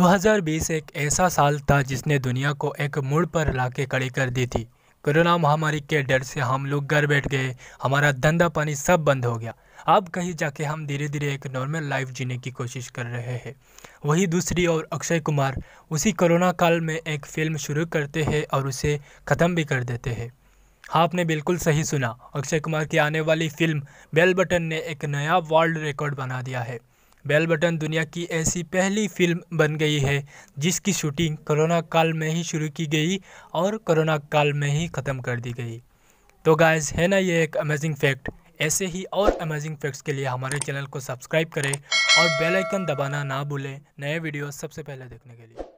2020 एक ऐसा साल था जिसने दुनिया को एक मोड़ पर लाके खड़ी कर दी थी कोरोना महामारी के डर से हम लोग घर बैठ गए हमारा धंधा पानी सब बंद हो गया अब कहीं जाके हम धीरे धीरे एक नॉर्मल लाइफ जीने की कोशिश कर रहे हैं वही दूसरी ओर अक्षय कुमार उसी कोरोना काल में एक फिल्म शुरू करते हैं और उसे ख़त्म भी कर देते हैं हाँ आपने बिल्कुल सही सुना अक्षय कुमार की आने वाली फिल्म बेल बटन ने एक नया वर्ल्ड रिकॉर्ड बना दिया है बेल बटन दुनिया की ऐसी पहली फिल्म बन गई है जिसकी शूटिंग कोरोना काल में ही शुरू की गई और कोरोना काल में ही ख़त्म कर दी गई तो गाइज है ना ये एक अमेजिंग फैक्ट ऐसे ही और अमेजिंग फैक्ट्स के लिए हमारे चैनल को सब्सक्राइब करें और बेल आइकन दबाना ना भूलें नए वीडियो सबसे पहले देखने के लिए